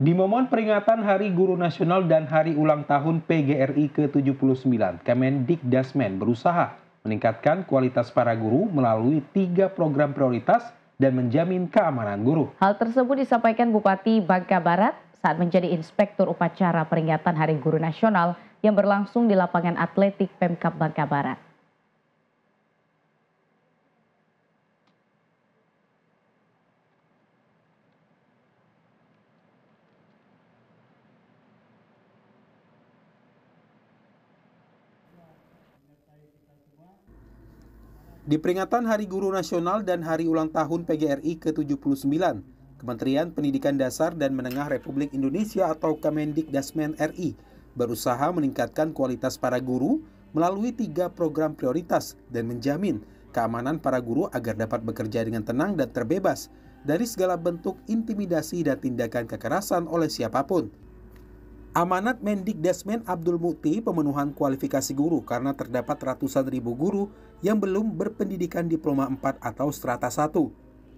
Di momen peringatan Hari Guru Nasional dan Hari Ulang Tahun PGRI ke-79, Kemendikdasmen berusaha meningkatkan kualitas para guru melalui tiga program prioritas dan menjamin keamanan guru. Hal tersebut disampaikan Bupati Bangka Barat saat menjadi Inspektur Upacara Peringatan Hari Guru Nasional yang berlangsung di lapangan atletik Pemkap Bangka Barat. Di peringatan Hari Guru Nasional dan Hari Ulang Tahun PGRI ke-79, Kementerian Pendidikan Dasar dan Menengah Republik Indonesia atau Kemendikdasmen RI berusaha meningkatkan kualitas para guru melalui tiga program prioritas dan menjamin keamanan para guru agar dapat bekerja dengan tenang dan terbebas dari segala bentuk intimidasi dan tindakan kekerasan oleh siapapun. Amanat Mendik Mendikdasmen Abdul Mukti pemenuhan kualifikasi guru karena terdapat ratusan ribu guru yang belum berpendidikan diploma 4 atau strata 1.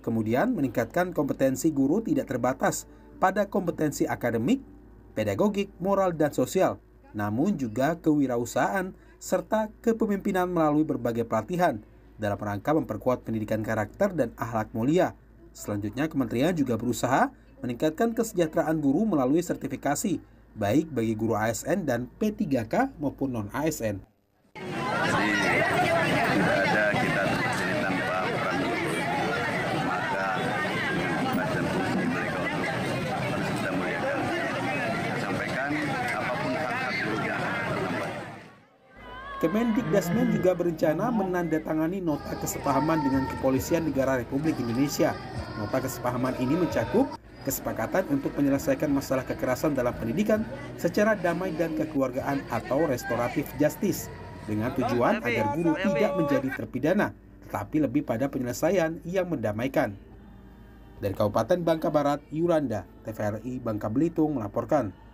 Kemudian meningkatkan kompetensi guru tidak terbatas pada kompetensi akademik, pedagogik, moral, dan sosial, namun juga kewirausahaan serta kepemimpinan melalui berbagai pelatihan dalam rangka memperkuat pendidikan karakter dan akhlak mulia. Selanjutnya, kementerian juga berusaha meningkatkan kesejahteraan guru melalui sertifikasi baik bagi guru ASN dan P3K maupun non-ASN. Jadi tidak ada kita sini tanpa maka mereka untuk kita muliakan. apapun Kemendikdasmen juga berencana menandatangani nota kesepahaman dengan Kepolisian Negara Republik Indonesia. Nota kesepahaman ini mencakup kesepakatan untuk menyelesaikan masalah kekerasan dalam pendidikan secara damai dan kekeluargaan atau restoratif justice dengan tujuan agar guru tidak menjadi terpidana tetapi lebih pada penyelesaian yang mendamaikan. Dari Kabupaten Bangka Barat, Yuranda TVRI Bangka Belitung melaporkan.